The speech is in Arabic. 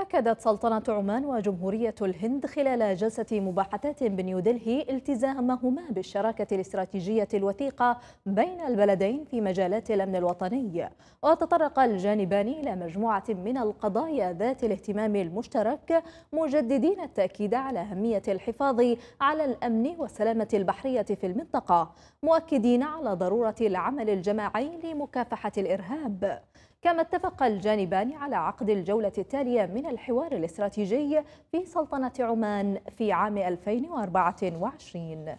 أكدت سلطنة عمان وجمهورية الهند خلال جلسة مباحثات بنيودلهي التزامهما بالشراكة الاستراتيجية الوثيقة بين البلدين في مجالات الأمن الوطني وتطرق الجانبان إلى مجموعة من القضايا ذات الاهتمام المشترك مجددين التأكيد على أهمية الحفاظ على الأمن والسلامة البحرية في المنطقة مؤكدين على ضرورة العمل الجماعي لمكافحة الإرهاب كما اتفق الجانبان على عقد الجولة التالية من الحوار الاستراتيجي في سلطنة عمان في عام 2024